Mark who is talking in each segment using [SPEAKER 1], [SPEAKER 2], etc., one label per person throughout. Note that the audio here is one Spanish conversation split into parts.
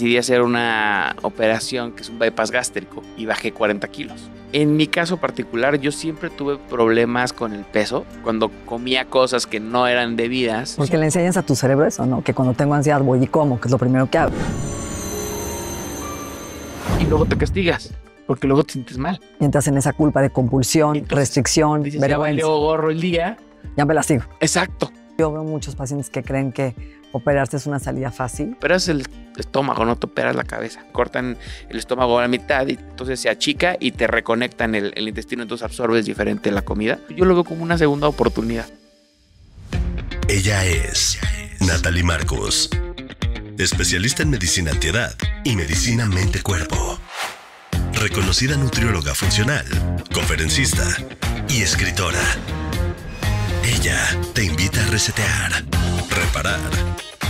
[SPEAKER 1] decidí hacer una operación que es un bypass gástrico y bajé 40 kilos. En mi caso particular, yo siempre tuve problemas con el peso cuando comía cosas que no eran debidas.
[SPEAKER 2] Porque le enseñas a tu cerebro eso, ¿no? Que cuando tengo ansiedad voy y como, que es lo primero que hago.
[SPEAKER 1] Y luego te castigas porque luego te sientes mal.
[SPEAKER 2] Y en esa culpa de compulsión, restricción, dices, vergüenza.
[SPEAKER 1] gorro el día. Ya me la sigo. Exacto.
[SPEAKER 2] Yo veo muchos pacientes que creen que operarse es una salida fácil.
[SPEAKER 1] Pero es el estómago, no te operas la cabeza. Cortan el estómago a la mitad y entonces se achica y te reconectan el, intestino, entonces absorbes diferente la comida. Yo lo veo como una segunda oportunidad. Ella es Natalie Marcos, especialista en medicina
[SPEAKER 2] antiedad y medicina mente-cuerpo. Reconocida nutrióloga funcional, conferencista y escritora. Ella
[SPEAKER 1] te invita a resetear
[SPEAKER 2] reparar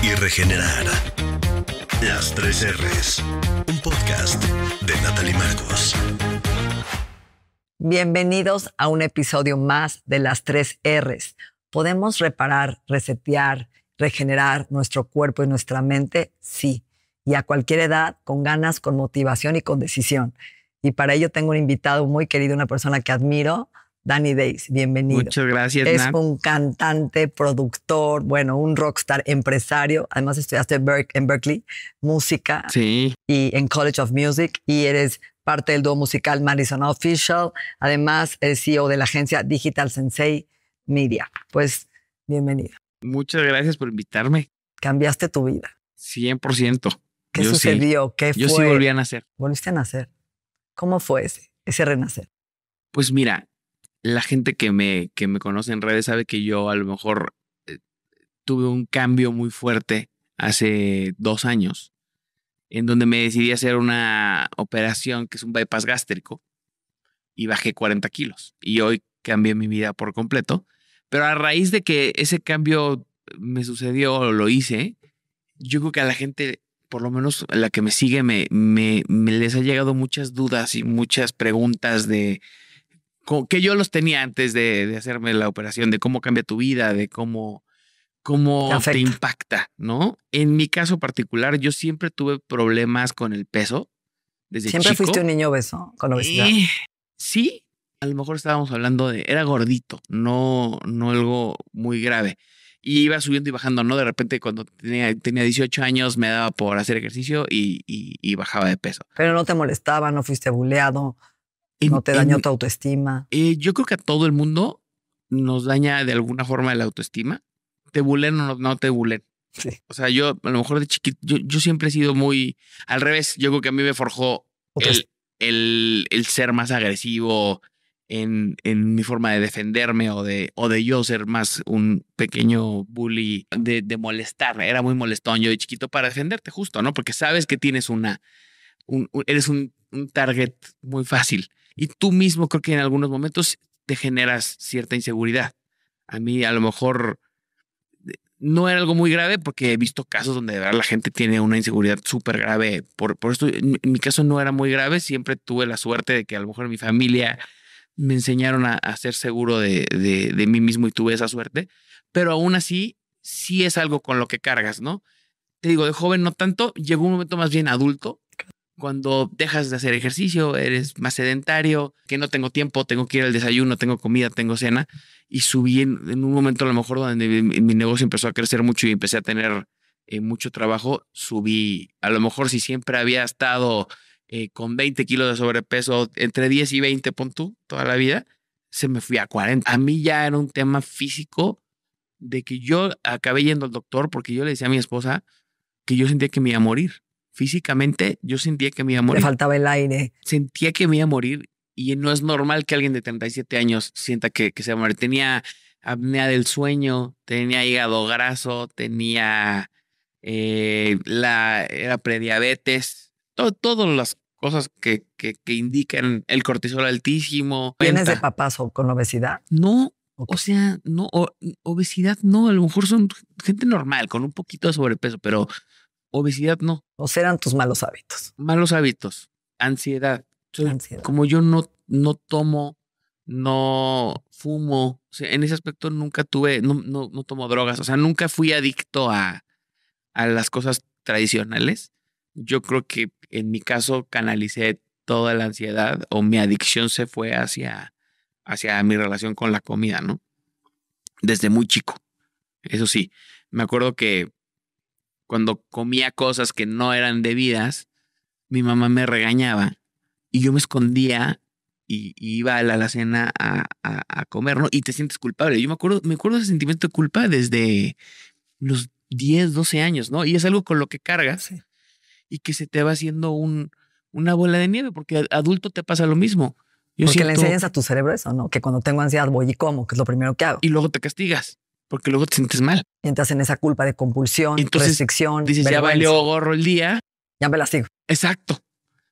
[SPEAKER 2] y regenerar. Las tres R's, un podcast de Natalie Marcos. Bienvenidos a un episodio más de Las tres R's. ¿Podemos reparar, resetear, regenerar nuestro cuerpo y nuestra mente? Sí. Y a cualquier edad, con ganas, con motivación y con decisión. Y para ello tengo un invitado muy querido, una persona que admiro, Danny Days, bienvenido. Muchas gracias. Es un cantante, productor, bueno, un rockstar, empresario. Además estudiaste en Berkeley música sí. y en College of Music y eres parte del dúo musical Madison Official. Además, eres CEO de la agencia Digital Sensei Media. Pues bienvenido.
[SPEAKER 1] Muchas gracias por invitarme.
[SPEAKER 2] Cambiaste tu vida.
[SPEAKER 1] 100%. ¿Qué sucedió? ¿Qué fue? Yo sí volví a nacer.
[SPEAKER 2] Volviste a nacer. ¿Cómo fue ese, ese renacer?
[SPEAKER 1] Pues mira, la gente que me, que me conoce en redes sabe que yo a lo mejor eh, tuve un cambio muy fuerte hace dos años, en donde me decidí hacer una operación que es un bypass gástrico y bajé 40 kilos. Y hoy cambié mi vida por completo. Pero a raíz de que ese cambio me sucedió o lo hice, yo creo que a la gente, por lo menos la que me sigue, me, me les ha llegado muchas dudas y muchas preguntas de que yo los tenía antes de, hacerme la operación, de cómo cambia tu vida, de cómo, cómo te impacta, ¿no? En mi caso particular, yo siempre tuve problemas con el peso. Desde ¿Siempre fuiste un
[SPEAKER 2] niño obeso con obesidad? Eh,
[SPEAKER 1] sí, a lo mejor estábamos hablando de, era gordito, no, no algo muy grave. Y iba subiendo y bajando, ¿no? De repente cuando tenía, 18 años me daba por hacer ejercicio y, y bajaba de peso.
[SPEAKER 2] Pero no te molestaba, no fuiste buleado, no te dañó tu autoestima.
[SPEAKER 1] Eh, yo creo que a todo el mundo nos daña de alguna forma la autoestima. Te bulen o no, te bulen. O sea, yo a lo mejor de chiquito, yo, siempre he sido muy al revés. Yo creo que a mí me forjó el, ser más agresivo en, mi forma de defenderme o de, o de yo ser más un pequeño bully de, molestarme. molestar. Era muy molestón yo de chiquito para defenderte, justo, ¿no? Porque sabes que tienes una. eres un, un target muy fácil. Y tú mismo creo que en algunos momentos te generas cierta inseguridad. A mí a lo mejor eh, no era algo muy grave porque he visto casos donde la gente tiene una inseguridad súper grave. Por, por esto, en, mi caso no era muy grave, siempre tuve la suerte de que a lo mejor mi familia me enseñaron a, ser seguro de, de, mí mismo y tuve esa suerte, pero aún así sí es algo con lo que cargas, ¿no? Te digo, de joven no tanto, llegó un momento más bien adulto cuando dejas de hacer ejercicio, eres más sedentario, que no tengo tiempo, tengo que ir al desayuno, tengo comida, tengo cena. Y subí en, un momento a lo mejor donde mi, negocio empezó a crecer mucho y empecé a tener eh, mucho trabajo, subí, a lo mejor si siempre había estado eh, con 20 kilos de sobrepeso, entre 10 y 20, pon tú, toda la vida, se me fui a 40. A mí ya era un tema físico de que yo acabé yendo al doctor porque yo le decía a mi esposa que yo sentía que me iba a morir físicamente yo sentía que me iba a morir. Le
[SPEAKER 2] faltaba el aire.
[SPEAKER 1] Sentía que me iba a morir y no es normal que alguien de 37 años sienta que, que se va a morir. Tenía apnea del sueño, tenía hígado graso, tenía eh, la era prediabetes, todas las cosas que, que, indican el cortisol altísimo. ¿Tienes de papás o con obesidad? No, o sea, no, obesidad no, a lo mejor son gente normal, con un poquito de sobrepeso, pero Obesidad no. O serán tus malos hábitos. Malos hábitos. Ansiedad. Como yo no, no tomo, no fumo, en ese aspecto nunca tuve, no, no, no, tomo drogas, o sea, nunca fui adicto a, las cosas tradicionales. Yo creo que en mi caso canalicé toda la ansiedad o mi adicción se fue hacia, hacia mi relación con la comida, ¿no? Desde muy chico. Eso sí, me acuerdo que cuando comía cosas que no eran debidas, mi mamá me regañaba y yo me escondía y, iba a la cena a, comer, ¿no? Y te sientes culpable. Yo me acuerdo, me acuerdo ese sentimiento de culpa desde los 10, 12 años, ¿no? Y es algo con lo que cargas y que se te va haciendo una bola de nieve, porque adulto te pasa lo mismo. Yo porque le enseñas a
[SPEAKER 2] tu cerebro eso, ¿no? Que cuando tengo ansiedad voy y como, que es lo
[SPEAKER 1] primero que hago. Y luego te castigas porque luego te sientes
[SPEAKER 2] mal. Y entras en esa culpa de compulsión, Entonces, restricción. Dices, ya valió
[SPEAKER 1] gorro el día. Ya me las digo. Exacto.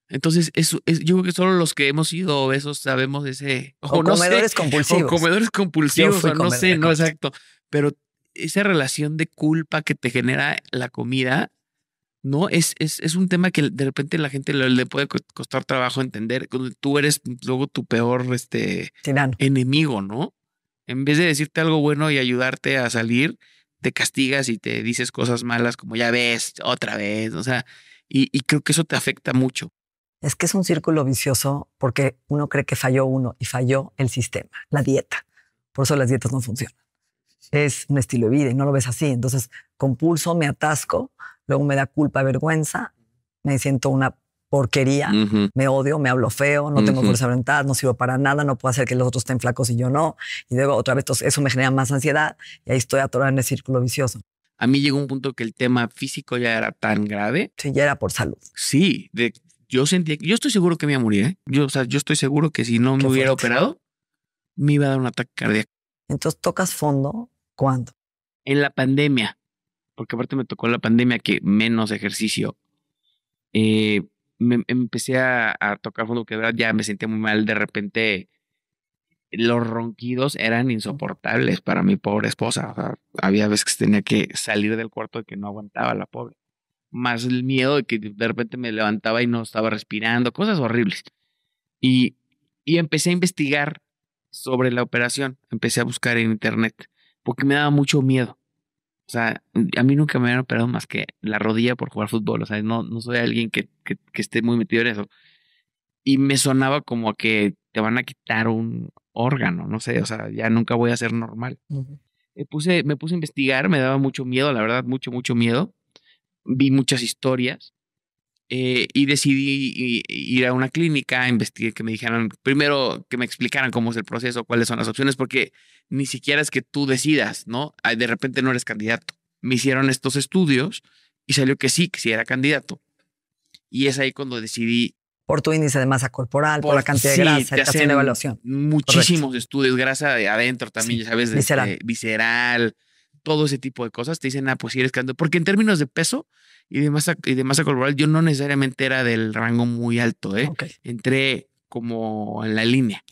[SPEAKER 1] Entonces, es, yo creo que solo los que hemos sido esos sabemos ese. O, comedores compulsivos. comedores compulsivos, no sé, no exacto. Pero esa relación de culpa que te genera la comida, ¿no? Es, es, es un tema que de repente la gente le, puede costar trabajo entender. Tú eres luego tu peor este, enemigo, ¿no? En vez de decirte algo bueno y ayudarte a salir, te castigas y te dices cosas malas como ya ves, otra vez, o sea, y, creo que eso te afecta mucho.
[SPEAKER 2] Es que es un círculo vicioso porque uno cree que falló uno y falló el sistema, la dieta. Por eso las dietas no funcionan. Es un estilo de vida y no lo ves así. Entonces, compulso, me atasco, luego me da culpa, vergüenza, me siento una porquería, me odio, me hablo feo, no tengo fuerza de voluntad, no sirvo para nada, no puedo hacer que los otros estén flacos y yo no. Y luego otra vez eso me genera más ansiedad y ahí estoy atorado en el círculo
[SPEAKER 1] vicioso. A mí llegó un punto que el tema físico ya era tan grave. Sí, ya era por salud. Sí, yo sentía, yo estoy seguro que me iba a morir, ¿eh? Yo, o sea, yo estoy seguro que si no me hubiera operado, me iba a dar un ataque cardíaco.
[SPEAKER 2] Entonces, ¿tocas fondo cuándo?
[SPEAKER 1] En la pandemia, porque aparte me tocó la pandemia que menos ejercicio. Eh, me, empecé a, tocar fondo, que ya me sentía muy mal. De repente, los ronquidos eran insoportables para mi pobre esposa. había veces que tenía que salir del cuarto de que no aguantaba la pobre. Más el miedo de que de repente me levantaba y no estaba respirando, cosas horribles. y empecé a investigar sobre la operación, empecé a buscar en internet, porque me daba mucho miedo. O sea, a mí nunca me habían operado más que la rodilla por jugar fútbol. O sea, no, no soy alguien que, esté muy metido en eso. Y me sonaba como a que te van a quitar un órgano, no sé, o sea, ya nunca voy a ser normal. puse, me puse a investigar, me daba mucho miedo, la verdad, mucho, mucho miedo. Vi muchas historias eh, y decidí ir a una clínica, investigué, que me dijeron primero que me explicaran cómo es el proceso, cuáles son las opciones, porque ni siquiera es que tú decidas, ¿no? De repente no eres candidato. Me hicieron estos estudios y salió que sí, que sí era candidato. Y es ahí cuando decidí.
[SPEAKER 2] Por tu índice de masa corporal, por, la cantidad de grasa, te hacen evaluación.
[SPEAKER 1] Muchísimos estudios, grasa de adentro también, ya sabes, visceral este, todo ese tipo de cosas. Te dicen, ah, pues si eres candidato. Porque en términos de peso y de masa, y de masa corporal, yo no necesariamente era del rango muy alto, ¿eh? Entré como en la línea.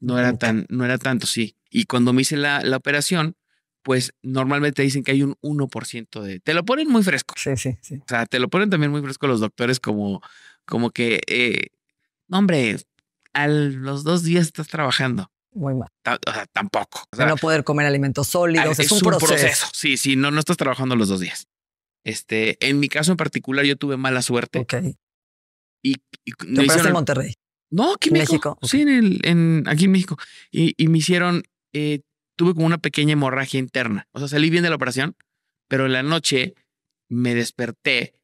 [SPEAKER 1] No era tan, no era tanto, sí. Y cuando me hice la, operación, pues normalmente dicen que hay un 1% de... Te lo ponen muy fresco. Sí, sí, sí. O sea, te lo ponen también muy fresco los doctores como, como que, eh, hombre, a los dos días estás trabajando muy mal. o sea, tampoco. no poder comer alimentos sólidos. Es, un, proceso. Sí, sí, no, no estás trabajando los dos días. Este, en mi caso en particular, yo tuve mala suerte. Ok. Y, me en Monterrey? No, aquí en México. Sí, en, en aquí en México. Y, y me hicieron, eh, tuve como una pequeña hemorragia interna. O sea, salí bien de la operación, pero en la noche me desperté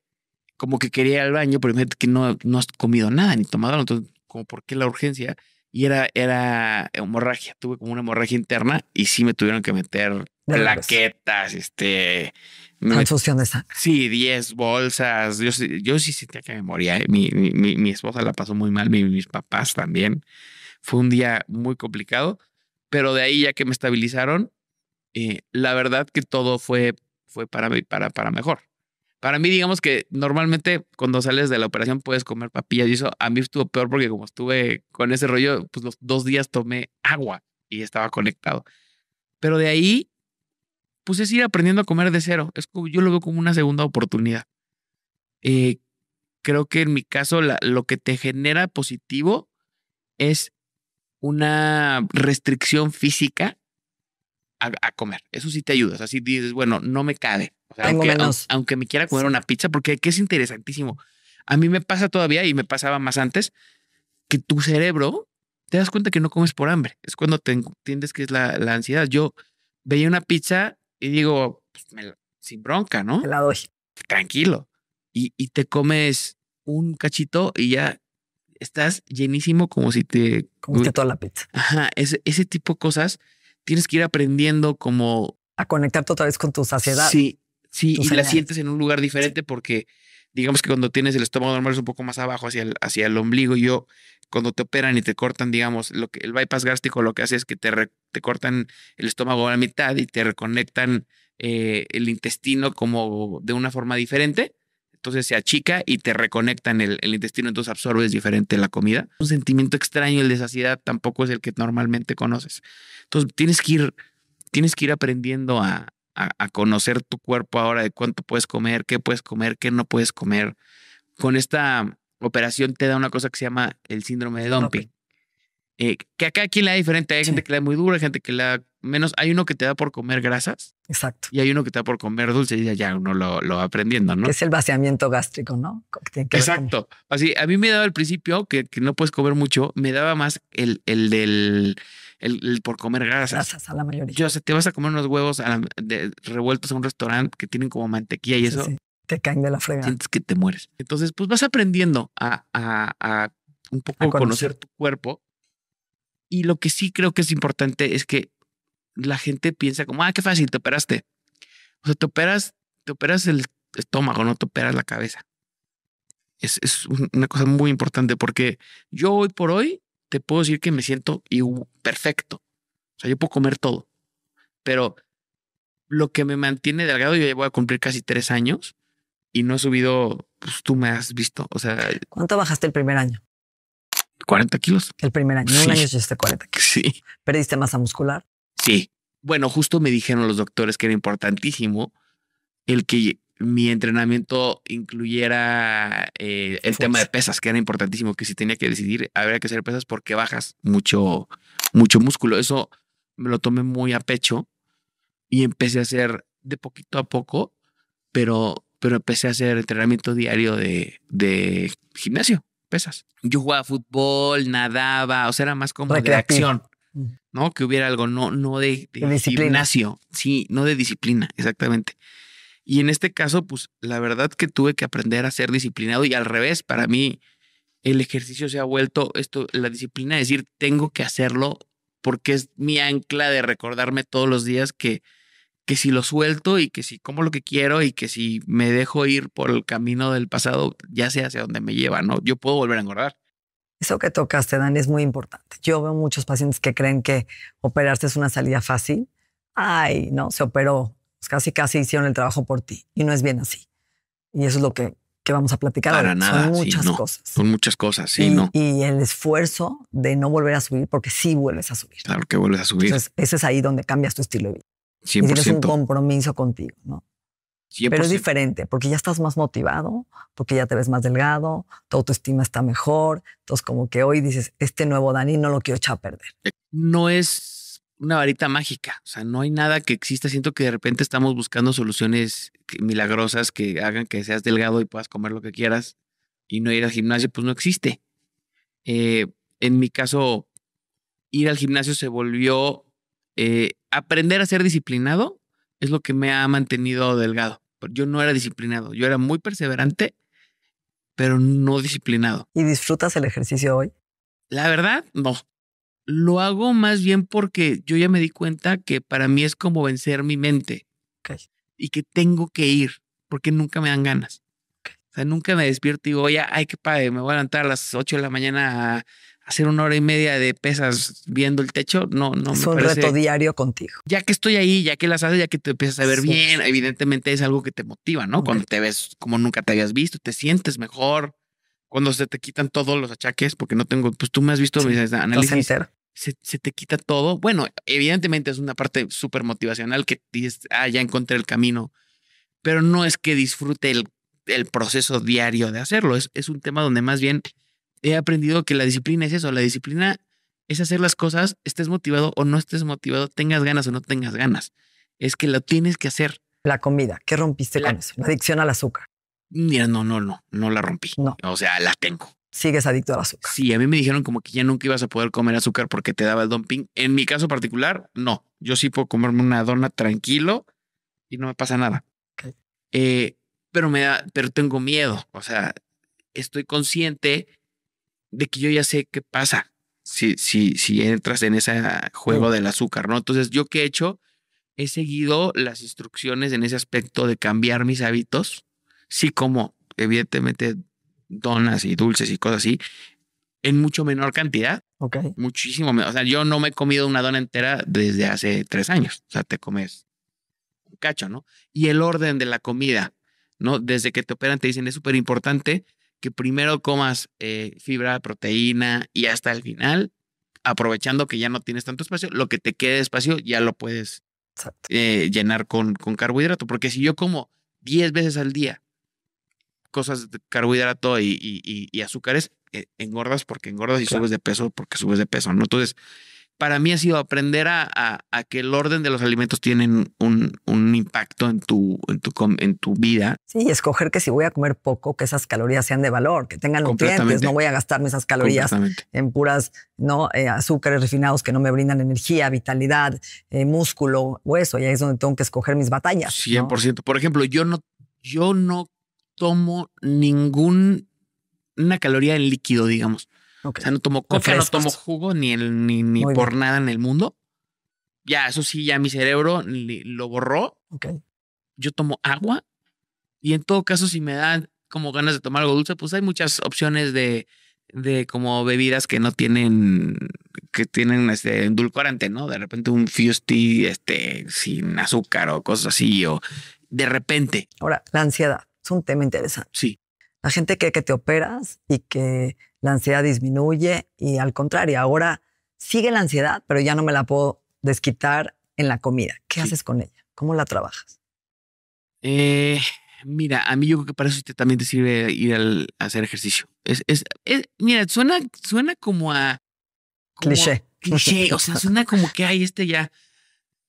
[SPEAKER 1] como que quería ir al baño, pero que no, no has comido nada ni tomado, entonces, como por qué la urgencia y era, era hemorragia. Tuve como una hemorragia interna y sí me tuvieron que meter plaquetas, este. de sangre Sí, 10 bolsas. Yo, yo sí sentía que me moría. ¿eh? Mi, mi, esposa la pasó muy mal, mis papás también. Fue un día muy complicado, pero de ahí ya que me estabilizaron, eh, la verdad que todo fue, fue para, para, para mejor. Para mí, digamos que normalmente cuando sales de la operación puedes comer papillas y eso a mí estuvo peor porque como estuve con ese rollo, pues los dos días tomé agua y estaba conectado. Pero de ahí, pues es ir aprendiendo a comer de cero. Es yo lo veo como una segunda oportunidad. Eh, creo que en mi caso lo que te genera positivo es una restricción física a, comer. Eso sí te ayuda. Así dices, bueno, no me cabe aunque, aunque me quiera comer una pizza, porque es interesantísimo. A mí me pasa todavía y me pasaba más antes que tu cerebro te das cuenta que no comes por hambre. Es cuando te entiendes que es la, ansiedad. Yo veía una pizza y digo, pues, sin bronca, ¿no? la Tranquilo. Y, te comes un cachito y ya estás llenísimo como si te... Comiste toda la pizza. Ajá, ese, ese tipo de cosas tienes que ir aprendiendo como... A conectarte otra vez con tu
[SPEAKER 2] saciedad. Sí,
[SPEAKER 1] Sí, y la sientes en un lugar diferente porque digamos que cuando tienes el estómago normal es un poco más abajo hacia el, hacia el ombligo. Y yo, cuando te operan y te cortan, digamos, lo que el bypass gástrico lo que hace es que te, te cortan el estómago a la mitad y te reconectan eh, el intestino como de una forma diferente. Entonces se achica y te reconectan el, el intestino, entonces absorbes diferente la comida. Un sentimiento extraño, el de saciedad, tampoco es el que normalmente conoces. Entonces tienes que ir, tienes que ir aprendiendo a, a, conocer tu cuerpo ahora de cuánto puedes comer, qué puedes comer, qué no puedes comer. Con esta operación te da una cosa que se llama el síndrome de dumping. Eh, que acá aquí la da diferente. Hay gente que la da muy dura, hay gente que la menos. Hay uno que te da por comer grasas. Exacto. Y hay uno que te da por comer dulce. Y ya uno lo, va aprendiendo, ¿no? Es
[SPEAKER 2] el vaciamiento gástrico, ¿no? Exacto.
[SPEAKER 1] Así, a mí me daba al principio que, que, no puedes comer mucho, me daba más el, el del el, por comer grasas. a la mayoría. Yo sé, te vas a comer unos huevos revueltos a un restaurante que tienen como mantequilla y eso. Te caen de la fregada. Sientes que te mueres. Entonces, pues vas aprendiendo a, a, a un poco a conocer. conocer tu cuerpo. Y lo que sí creo que es importante es que la gente piensa como, ah, qué fácil, te operaste. O sea, te operas, te operas el estómago, no te operas la cabeza. Es, es, una cosa muy importante porque yo hoy por hoy te puedo decir que me siento perfecto. O sea, yo puedo comer todo, pero lo que me mantiene delgado, yo ya voy a cumplir casi tres años y no he subido, pues tú me has visto, o sea...
[SPEAKER 2] ¿Cuánto bajaste el primer año?
[SPEAKER 1] 40 kilos.
[SPEAKER 2] El primer año, un año hiciste 40 Sí. ¿Perdiste masa muscular?
[SPEAKER 1] Sí. Bueno, justo me dijeron los doctores que era importantísimo el que mi entrenamiento incluyera eh, el tema de pesas, que era importantísimo, que si tenía que decidir, habría que hacer pesas porque bajas mucho, mucho músculo. Eso me lo tomé muy a pecho y empecé a hacer de poquito a poco, pero, pero empecé a hacer entrenamiento diario de, de gimnasio, pesas. Yo jugaba fútbol, nadaba, o sea, era más como de acción. ¿no? Que hubiera algo, no, no de, de gimnasio, sí, no de disciplina, exactamente. Y en este caso, pues la verdad que tuve que aprender a ser disciplinado y al revés, para mí el ejercicio se ha vuelto esto, la disciplina, decir, tengo que hacerlo porque es mi ancla de recordarme todos los días que, que si lo suelto y que si como lo que quiero y que si me dejo ir por el camino del pasado, ya sé hacia dónde me lleva, ¿no? Yo puedo volver a engordar.
[SPEAKER 2] Eso que tocaste, Dani, es muy importante. Yo veo muchos pacientes que creen que operarse es una salida fácil. Ay, no, se operó, pues, casi casi hicieron el trabajo por ti y no es bien así. Y eso es lo que, que vamos a platicar. Para Son nada, muchas
[SPEAKER 1] cosas. Son muchas cosas, sí, y, no.
[SPEAKER 2] Y el esfuerzo de no volver a subir porque sí vuelves
[SPEAKER 1] a subir. Claro que vuelves a subir. Entonces,
[SPEAKER 2] ese es ahí donde cambias tu estilo de vida. 100%. Y tienes un compromiso contigo,
[SPEAKER 1] ¿no? Pero es
[SPEAKER 2] diferente, porque ya estás más motivado, porque ya te ves más delgado, tu autoestima está mejor. Entonces, como que hoy dices, este nuevo Dani no lo quiero echar a perder.
[SPEAKER 1] No es una varita mágica. O sea, no hay nada que exista. Siento que de repente estamos buscando soluciones milagrosas que hagan que seas delgado y puedas comer lo que quieras y no ir al gimnasio, pues no existe. Eh, en mi caso, ir al gimnasio se volvió eh, aprender a ser disciplinado es lo que me ha mantenido delgado. Yo no era disciplinado, yo era muy perseverante, pero no disciplinado.
[SPEAKER 2] ¿Y disfrutas el ejercicio hoy?
[SPEAKER 1] La verdad, no. Lo hago más bien porque yo ya me di cuenta que para mí es como vencer mi mente y que tengo que ir porque nunca me dan ganas. O sea, nunca me despierto y digo, ya, ay, qué padre, me voy a levantar a las 8 de la mañana a hacer una hora y media de pesas viendo el techo. No, no es un reto diario contigo. Ya que estoy ahí, ya que las haces, ya que te empiezas a ver bien, evidentemente es algo que te motiva, ¿no? Cuando te ves como nunca te habías visto, te sientes mejor cuando se te quitan todos los achaques, porque no tengo, pues tú me has visto, me se, te quita todo. Bueno, evidentemente es una parte súper motivacional que dices, ah, ya encontré el camino, pero no es que disfrute el, proceso diario de hacerlo. Es, un tema donde más bien he aprendido que la disciplina es eso, la disciplina es hacer las cosas, estés motivado o no estés motivado, tengas ganas o no tengas ganas. Es que lo tienes que hacer. La comida, ¿qué rompiste con eso? La adicción al azúcar. Mira, no, no, no, no la rompí. No. O sea, la tengo sigues adicto al azúcar. Sí, a mí me dijeron como que ya nunca ibas a poder comer azúcar porque te daba el dumping. En mi caso particular, no. Yo sí puedo comerme una dona tranquilo y no me pasa nada. Eh, pero me da, pero tengo miedo. O sea, estoy consciente de que yo ya sé qué pasa si, si, si entras en ese juego del azúcar, ¿no? Entonces, yo que he hecho, he seguido las instrucciones en ese aspecto de cambiar mis hábitos. Sí, como evidentemente donas y dulces y cosas así en mucho menor cantidad. Ok. Muchísimo menos. O sea, yo no me he comido una dona entera desde hace tres años. O sea, te comes un cacho, ¿no? Y el orden de la comida, ¿no? Desde que te operan te dicen es súper importante que primero comas eh, fibra, proteína y hasta el final, aprovechando que ya no tienes tanto espacio, lo que te quede espacio ya lo puedes eh, llenar con, con carbohidrato. Porque si yo como 10 veces al día cosas de carbohidrato y, azúcares, eh, engordas porque engordas y subes de peso porque subes de peso, ¿no? Entonces, para mí ha sido aprender a, que el orden de los alimentos tienen un, impacto en tu, en, tu, vida.
[SPEAKER 2] Sí, escoger que si voy a comer poco, que esas calorías sean de valor, que tengan nutrientes, no voy a gastarme esas calorías en puras ¿no? Eh, azúcares refinados que no me brindan energía, vitalidad, eh, músculo, hueso, y ahí es donde tengo que escoger mis batallas.
[SPEAKER 1] 100%. Por ejemplo, yo no, yo no tomo ninguna caloría en líquido, digamos. O sea, no tomo coca, no tomo jugo, ni, ni, por nada en el mundo. Ya, eso sí, ya mi cerebro lo borró. Okay. Yo tomo agua y en todo caso, si me dan como ganas de tomar algo dulce, pues hay muchas opciones de, como bebidas que no tienen, que tienen este endulcorante, ¿no? De repente un fusty, este, sin azúcar o cosas así, o de repente.
[SPEAKER 2] Ahora, la ansiedad un tema interesante. Sí. La gente cree que te operas y que la ansiedad disminuye y al contrario, ahora sigue la ansiedad, pero ya no me la puedo desquitar en la comida. ¿Qué haces con ella? ¿Cómo la trabajas?
[SPEAKER 1] Eh, mira, a mí yo creo que para eso también te sirve ir al, hacer ejercicio. Es, mira, suena, suena como a... cliché. cliché, o sea, suena como que hay este ya...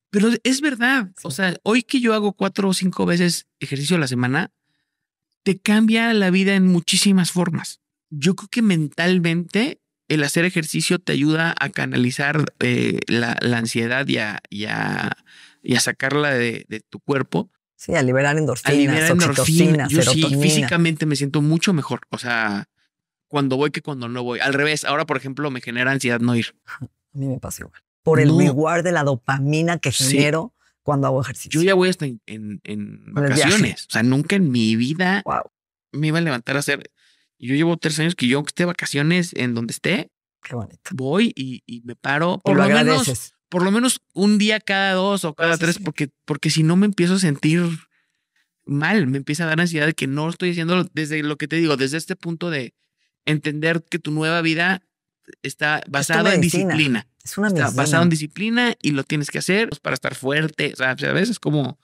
[SPEAKER 1] Pero es verdad, o sea, hoy que yo hago cuatro o cinco veces ejercicio a la semana, te cambia la vida en muchísimas formas. Yo creo que mentalmente el hacer ejercicio te ayuda a canalizar eh, la, ansiedad y a, sacarla de, tu cuerpo. Sí, a
[SPEAKER 2] liberar endorfinas, a liberar Yo sí, físicamente
[SPEAKER 1] me siento mucho mejor. O sea, cuando voy que cuando no voy. Al revés, ahora, por ejemplo, me genera ansiedad no ir.
[SPEAKER 2] A mí me pasa igual. Por el lugar de la dopamina que genero cuando hago ejercicio. Yo
[SPEAKER 1] ya voy hasta en, vacaciones. O sea, nunca en mi vida me iba a levantar a hacer. Yo llevo tres años que yo, esté esté vacaciones en donde esté, Qué bonito. voy y, me paro. Por lo, menos, por lo menos un día cada dos o cada tres, porque, porque si no me empiezo a sentir mal, me empieza a dar ansiedad de que no estoy haciendo desde lo que te digo, desde este punto de entender que tu nueva vida está basado en disciplina.
[SPEAKER 2] Es una basado en
[SPEAKER 1] disciplina y lo tienes que hacer pues, para estar fuerte. O sea, a veces es como...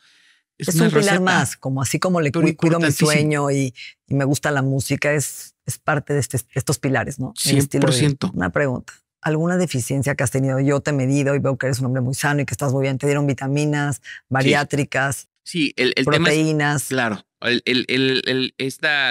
[SPEAKER 1] Es, un pilar más,
[SPEAKER 2] como así como le cuido, mi sueño y, me gusta la música, es, es parte de este, estos pilares, ¿no? 100%. De, una pregunta. ¿Alguna deficiencia que has tenido? Yo te he medido y veo que eres un hombre muy sano y que estás muy bien. Te dieron vitaminas, bariátricas,
[SPEAKER 1] sí. proteínas. claro, el,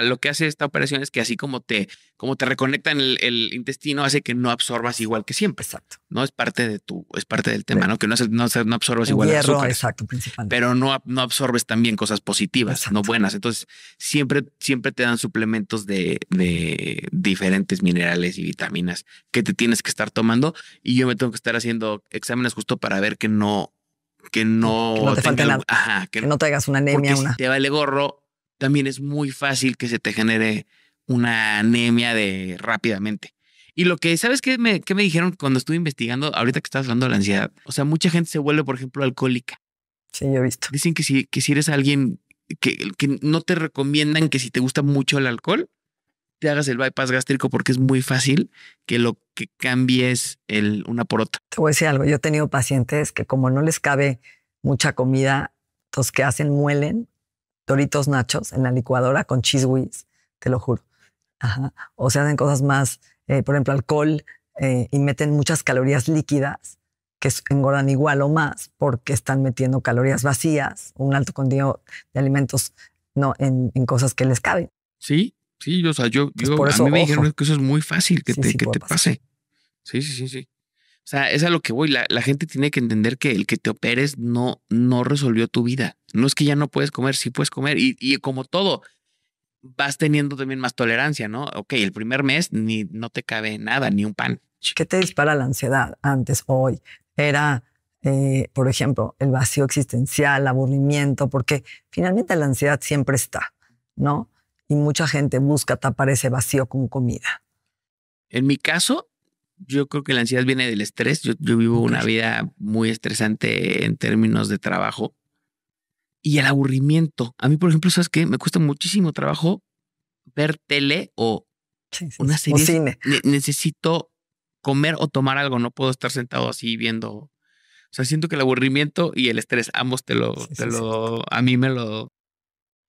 [SPEAKER 1] lo que hace esta operación es que así como te como te reconectan el, el, intestino, hace que no absorbas igual que siempre. Exacto. No es parte de tu, es parte del tema, ¿no? Que no, no, absorbas igual hierro, Exacto, principalmente. Pero no, no absorbes también cosas positivas, no buenas. Entonces, siempre, siempre te dan suplementos de, diferentes minerales y vitaminas que te tienes que estar tomando. Y yo me tengo que estar haciendo exámenes justo para ver que no, que no, que no te
[SPEAKER 2] hagas que, una anemia. una... Si
[SPEAKER 1] te vale gorro, también es muy fácil que se te genere una anemia de rápidamente. Y lo que, ¿sabes qué me, me dijeron cuando estuve investigando, ahorita que estás hablando de la ansiedad? O sea, mucha gente se vuelve, por ejemplo, alcohólica. Sí, yo he visto. Dicen que si, si eres alguien que, que no te recomiendan que si te gusta mucho el alcohol, te hagas el bypass gástrico porque es muy fácil que lo que cambies el, una por otra. Te voy a decir
[SPEAKER 2] algo, yo he tenido pacientes que como no les cabe mucha comida, los que hacen muelen doritos nachos en la licuadora con cheese te lo juro. O se hacen cosas más, eh, por ejemplo, alcohol eh, y meten muchas calorías líquidas que engordan igual o más porque están metiendo calorías vacías, un alto contenido de alimentos no en, cosas que les caben.
[SPEAKER 1] Sí, sí, o sea, yo, pues a mí me dijeron que eso es muy fácil que te, pase. Sí, sí, sí, sí. O sea, es a lo que voy. La, gente tiene que entender que el que te operes no, no resolvió tu vida. No es que ya no puedes comer, sí puedes comer. y como todo, vas teniendo también más tolerancia, ¿no? Ok, el primer mes ni no te cabe nada, ni un pan.
[SPEAKER 2] ¿Qué te dispara la ansiedad antes, o hoy? Era, eh, por ejemplo, el vacío existencial, aburrimiento, porque finalmente la ansiedad siempre está, ¿no? Y mucha gente busca tapar ese vacío con
[SPEAKER 1] comida. En mi caso, yo creo que la ansiedad viene del estrés. yo vivo una vida muy estresante en términos de trabajo y el aburrimiento. A mí, por ejemplo, ¿sabes que Me cuesta muchísimo trabajo ver tele o una serie. necesito comer o tomar algo. No puedo estar sentado así viendo. O sea, siento que el aburrimiento y el estrés, ambos te lo, te lo, a mí me lo,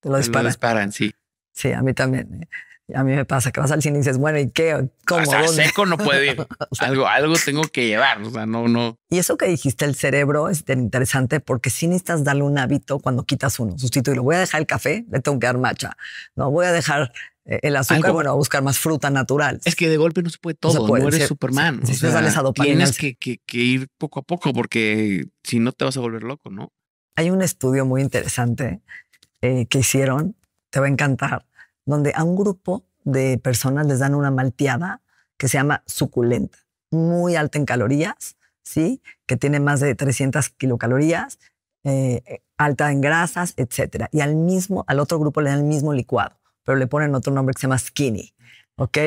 [SPEAKER 1] te lo, disparan. sí. Sí, a
[SPEAKER 2] mí también. Eh. A mí me pasa que vas al cine y dices, bueno, ¿y qué? ¿Cómo? O seco no puede
[SPEAKER 1] ir. algo, algo tengo que llevar. O sea, no, no.
[SPEAKER 2] Y eso que dijiste, el cerebro es tan interesante porque sí necesitas darle un hábito cuando quitas uno, sustituirlo. Voy a dejar el café, le tengo que dar macha. No, voy a dejar eh, el azúcar, bueno, a buscar más fruta natural. Es que de golpe no se puede todo, no, eres Superman. Tienes
[SPEAKER 1] que, ir poco a poco porque si no te vas a volver loco, ¿no?
[SPEAKER 2] Hay un estudio muy interesante eh, que hicieron, te va a encantar, donde a un grupo de personas les dan una malteada que se llama suculenta, muy alta en calorías, ¿sí? que tiene más de 300 kilocalorías, eh, alta en grasas, etc. Y al, mismo, al otro grupo le dan el mismo licuado, pero le ponen otro nombre que se llama skinny. ¿Ok?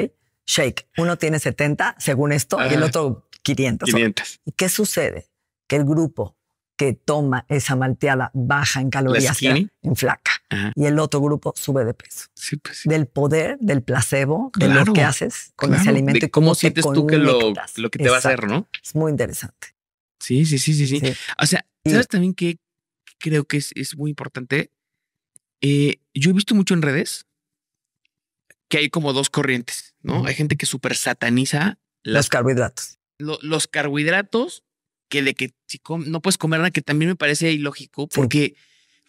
[SPEAKER 2] Shake. Uno tiene 70, según esto, y el otro 500. 500. ¿Y qué sucede? Que el grupo que toma esa malteada baja en calorías, en flaca y el otro grupo sube de peso. Sí, pues Del poder, del placebo, de lo que haces con ese alimento. De cómo, sientes tú que lo, que te va a hacer, ¿no?
[SPEAKER 1] Es muy interesante. Sí, sí, sí, sí, sí. O sea, ¿sabes también que creo que es, muy importante? Eh, yo he visto mucho en redes que hay como dos corrientes, ¿no? Hay gente que súper sataniza los carbohidratos. los carbohidratos que de que no puedes comer nada, que también me parece ilógico, porque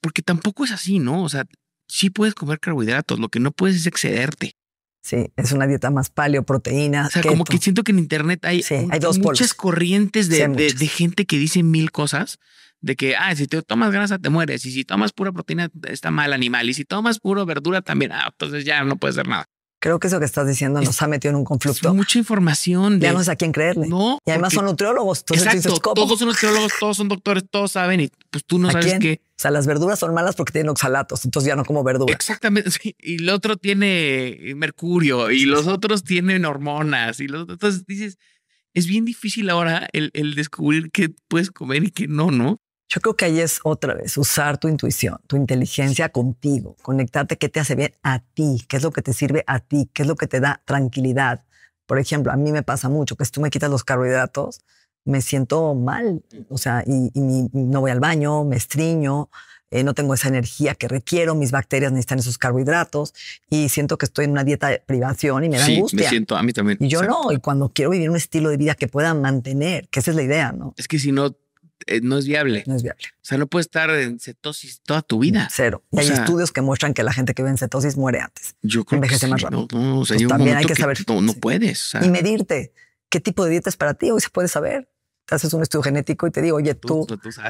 [SPEAKER 1] porque tampoco es así, ¿no? O sea, sí puedes comer carbohidratos, lo que no puedes es excederte. Sí, es una
[SPEAKER 2] dieta más paleo, proteína. O sea, como que
[SPEAKER 1] siento que en internet hay, muchas corrientes de, de, gente que dice mil cosas. De que, ah, si te tomas grasa te mueres, y si tomas pura proteína está mal animal, y si tomas puro verdura también, ah, entonces ya no puedes hacer nada.
[SPEAKER 2] Creo que eso que estás diciendo nos ha metido en un conflicto. Mucha información. ya no sé a quién creerle. No. Y además son nutriólogos. Exacto. todos
[SPEAKER 1] son nutriólogos, todos son doctores, todos saben. Y pues tú no sabes qué. O sea, las verduras son malas porque tienen
[SPEAKER 2] oxalatos, entonces ya no como verdura
[SPEAKER 1] Exactamente. Y el otro tiene mercurio y los otros tienen hormonas. Y los, entonces dices, es bien difícil ahora el, el descubrir qué puedes comer y qué no, ¿no?
[SPEAKER 2] Yo creo que ahí es otra vez usar tu intuición, tu inteligencia contigo, conectarte qué te hace bien a ti, qué es lo que te sirve a ti, qué es lo que te da tranquilidad. Por ejemplo, a mí me pasa mucho que si tú me quitas los carbohidratos, me siento mal, o sea, y, no voy al baño, me estriño, eh, no tengo esa energía que requiero, mis bacterias necesitan esos carbohidratos y siento que estoy en una dieta de privación y me da sí, Me siento
[SPEAKER 1] a mí también. Y yo no,
[SPEAKER 2] y cuando quiero vivir un estilo de vida que pueda mantener, que esa es la idea, ¿no?
[SPEAKER 1] Es que si no eh, no es viable. No es viable. O sea, no puedes estar en cetosis toda tu vida. Cero. hay estudios
[SPEAKER 2] que muestran que la gente que vive en cetosis muere antes. Yo creo que sí, más rápido. No, no, o sea, pues también hay que, saber.
[SPEAKER 1] No, no puedes. Y
[SPEAKER 2] medirte. ¿Qué tipo de dieta es para ti? Hoy se puede saber te haces un estudio genético y te digo, oye, tú.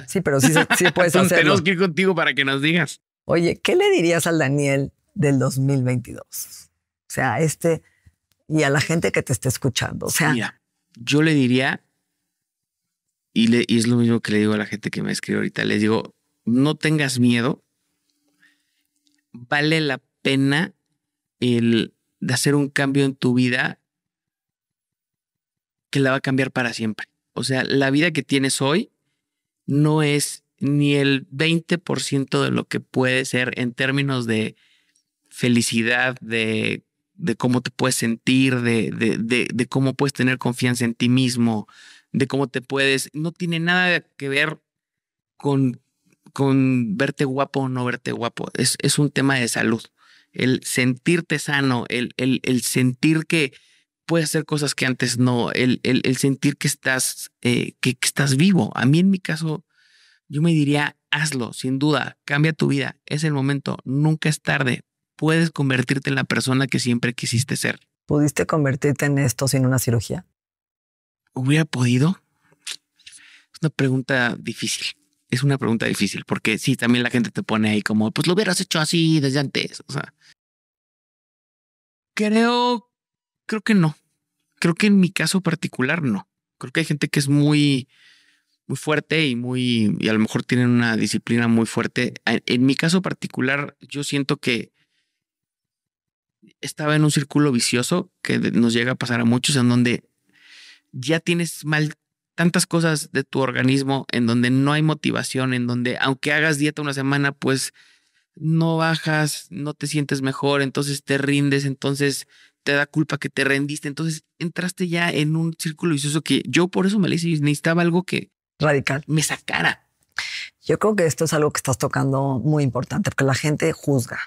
[SPEAKER 1] Sí, pero sí, sí puedes hacerlo. Tenemos que ir contigo para que nos digas.
[SPEAKER 2] Oye, ¿qué le dirías al Daniel del 2022? O sea, este. Y a la gente que te esté escuchando. O sea.
[SPEAKER 1] Mira, yo le diría y, es lo mismo que le digo a la gente que me escribe ahorita. Les digo, no tengas miedo. Vale la pena el de hacer un cambio en tu vida que la va a cambiar para siempre. O sea, la vida que tienes hoy no es ni el 20% de lo que puede ser en términos de felicidad, de, de cómo te puedes sentir, de, de, cómo puedes tener confianza en ti mismo, de cómo te puedes. No tiene nada que ver con, con verte guapo o no verte guapo. Es, un tema de salud. El sentirte sano, el, el, sentir que puedes hacer cosas que antes no, el, el, sentir que estás, eh, que estás vivo. A mí en mi caso, yo me diría, hazlo, sin duda, cambia tu vida, es el momento, nunca es tarde, puedes convertirte en la persona que siempre quisiste ser.
[SPEAKER 2] ¿Pudiste convertirte en esto sin una cirugía?
[SPEAKER 1] ¿Hubiera podido? Es una pregunta difícil. Es una pregunta difícil porque sí, también la gente te pone ahí como, pues lo hubieras hecho así desde antes. O sea, creo, creo que no. Creo que en mi caso particular no. Creo que hay gente que es muy, muy fuerte y muy, y a lo mejor tienen una disciplina muy fuerte. en mi caso particular, yo siento que estaba en un círculo vicioso que nos llega a pasar a muchos en donde ya tienes mal tantas cosas de tu organismo en donde no hay motivación, en donde aunque hagas dieta una semana, pues no bajas, no te sientes mejor, entonces te rindes, entonces te da culpa que te rendiste, entonces entraste ya en un círculo vicioso que yo por eso me le hice, necesitaba algo que
[SPEAKER 2] radical me sacara. Yo creo que esto es algo que estás tocando muy importante, porque la gente juzga.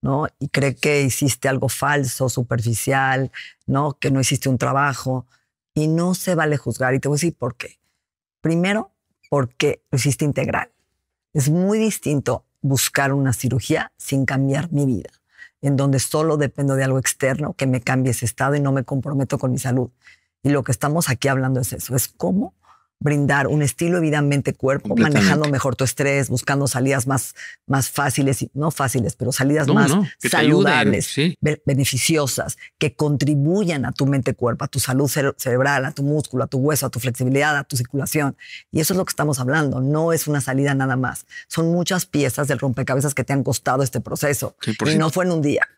[SPEAKER 2] ¿no? Y cree que hiciste algo falso, superficial, ¿no? Que no hiciste un trabajo y no se vale juzgar. Y te voy a decir por qué. Primero, porque lo integral. Es muy distinto buscar una cirugía sin cambiar mi vida, en donde solo dependo de algo externo que me cambie ese estado y no me comprometo con mi salud. Y lo que estamos aquí hablando es eso, es cómo brindar un estilo de vida mente-cuerpo, manejando mejor tu estrés, buscando salidas más, más fáciles, no fáciles, pero salidas más saludables, beneficiosas, que contribuyan a tu mente-cuerpo, a tu salud cerebral, a tu músculo, a tu hueso, a tu flexibilidad, a tu circulación. Y eso es lo que estamos hablando, no es una salida nada más. Son muchas piezas del rompecabezas que te han costado este proceso. y no fue en un día.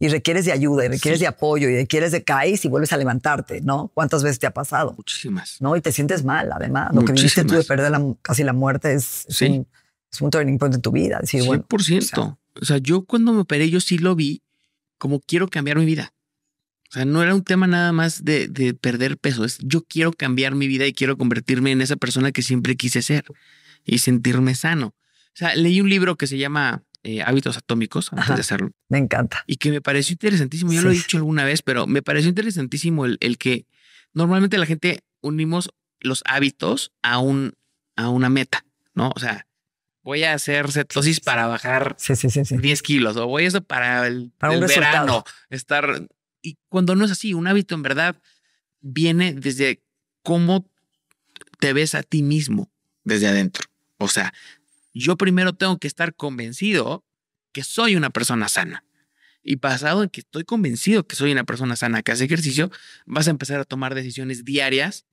[SPEAKER 2] y requieres de ayuda, y requieres de apoyo, y requieres de caís y vuelves a levantarte, ¿no? ¿Cuántas veces te ha pasado? Muchísimas. ¿No? Y te sientes mal, además. Lo que viviste tú de perder casi la muerte es, un, es, un, turning point en tu vida. Decir, 100%. Bueno,
[SPEAKER 1] o sea, o sea, yo cuando me operé, yo sí lo vi como quiero cambiar mi vida. O sea, no era un tema nada más de, de perder peso. Es, yo quiero cambiar mi vida y quiero convertirme en esa persona que siempre quise ser y sentirme sano. O sea, leí un libro que se llama eh, Hábitos Atómicos antes de hacerlo. Me encanta. Y que me pareció interesantísimo. Yo lo he dicho alguna vez, pero me pareció interesantísimo el, el que normalmente la gente unimos los hábitos a, un, a una meta, ¿no? O sea, voy a hacer cetosis para bajar 10 kilos o voy a eso para el, verano, estar... Y cuando no es así, un hábito en verdad viene desde cómo te ves a ti mismo desde adentro. O sea, yo primero tengo que estar convencido que soy una persona sana. Y pasado en que estoy convencido que soy una persona sana, que hace ejercicio, vas a empezar a tomar decisiones diarias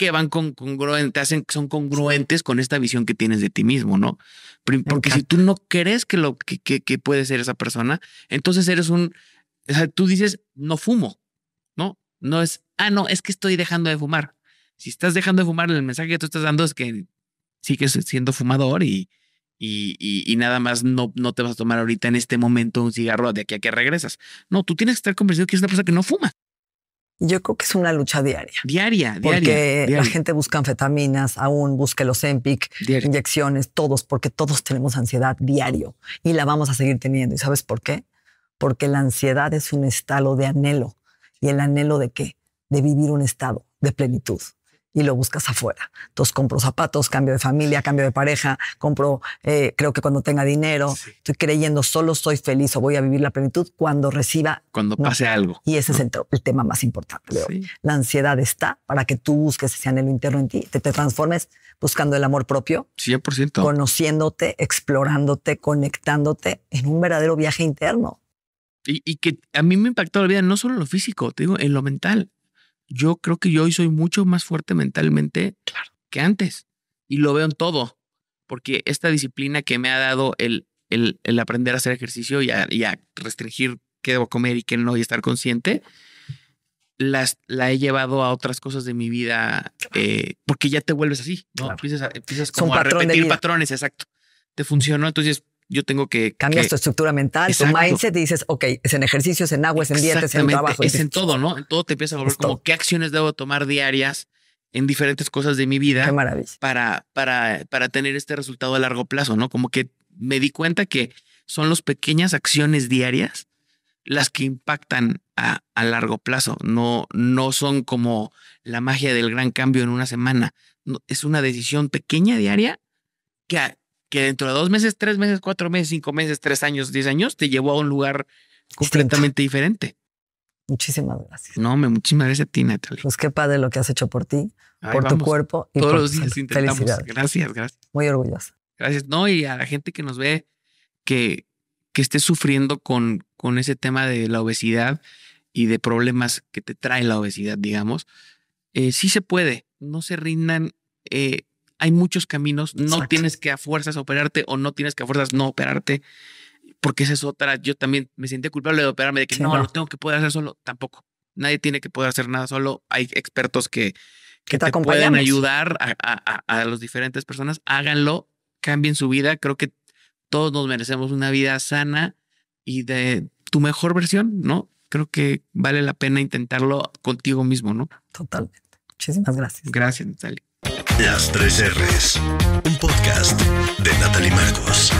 [SPEAKER 1] que van con congruentes hacen, son congruentes con esta visión que tienes de ti mismo, ¿no? Porque si tú no crees que lo que, puede ser esa persona, entonces eres un, o sea, tú dices, no fumo, ¿no? No es, ah, no, es que estoy dejando de fumar. Si estás dejando de fumar, el mensaje que tú estás dando es que sigues siendo fumador y, y, nada más no, no te vas a tomar ahorita en este momento un cigarro de aquí a que regresas. No, tú tienes que estar convencido que es una persona
[SPEAKER 2] que no fuma. Yo creo que es una lucha diaria.
[SPEAKER 1] Diaria, diaria. Porque la gente
[SPEAKER 2] busca anfetaminas, aún busque los Empic, inyecciones, todos, porque todos tenemos ansiedad diario y la vamos a seguir teniendo. ¿Y sabes por qué? Porque la ansiedad es un estalo de anhelo. ¿Y el anhelo de qué? De vivir un estado de plenitud, y lo buscas afuera. Entonces compro zapatos, cambio de familia, cambio de pareja, compro, eh, creo que cuando tenga dinero, estoy creyendo solo soy feliz o voy a vivir la plenitud cuando reciba.
[SPEAKER 1] Cuando pase algo.
[SPEAKER 2] Y ese es el, tema más importante. La ansiedad está para que tú busques ese anhelo interno en ti, te, transformes buscando el amor propio.
[SPEAKER 1] 100%.
[SPEAKER 2] Conociéndote, explorándote, conectándote en un verdadero viaje interno.
[SPEAKER 1] Y, y que a mí me impactó la vida no solo en lo físico, te digo, en lo mental yo creo que yo hoy soy mucho más fuerte mentalmente que antes. Y lo veo en todo, porque esta disciplina que me ha dado el, el, aprender a hacer ejercicio y a, restringir qué debo comer y qué no y estar consciente, las, la he llevado a otras cosas de mi vida, eh, porque ya te vuelves así, ¿no? Empiezas, a, empiezas a repetir patrones, exacto. Te funcionó, entonces yo tengo que... Cambias tu
[SPEAKER 2] estructura mental, tu mindset y dices, ok, es en ejercicios, en agua, es en dientes, es en trabajo. Es en
[SPEAKER 1] todo, ¿no? En todo te empieza a volver como qué acciones debo tomar diarias en diferentes cosas de mi vida. Para, para, para tener este resultado a largo plazo, ¿no? Como que me di cuenta que son las pequeñas acciones diarias las que impactan a, largo plazo. No, no son como la magia del gran cambio en una semana. es una decisión pequeña diaria que, que dentro de dos meses, tres meses, cuatro meses, cinco meses, tres años, diez años, te llevó a un lugar completamente diferente.
[SPEAKER 2] Muchísimas gracias. No, me muchísimas gracias a ti, Natalia. Pues qué padre lo que has hecho por ti,
[SPEAKER 1] por tu cuerpo. Todos los días intentamos. Gracias, gracias.
[SPEAKER 2] Muy orgullosa.
[SPEAKER 1] Gracias. No, y a la gente que nos ve que, que esté sufriendo con, con ese tema de la obesidad y de problemas que te trae la obesidad, digamos, eh, sí se puede. No se rindan. Eh, hay muchos caminos, no tienes que a fuerzas operarte o no tienes que a fuerzas no operarte, porque esa es otra, yo también me sentí culpable de operarme, de que no, lo tengo que poder hacer solo, tampoco, nadie tiene que poder hacer nada solo, hay expertos que, que, te, pueden ayudar a, a, a las diferentes personas, háganlo, cambien su vida, creo que todos nos merecemos una vida sana y de tu mejor versión, ¿no? Creo que vale la pena intentarlo contigo mismo, ¿no? Totalmente. Muchísimas gracias. Gracias, Natalia. Las tres R's. Un podcast de Natalie Marcos.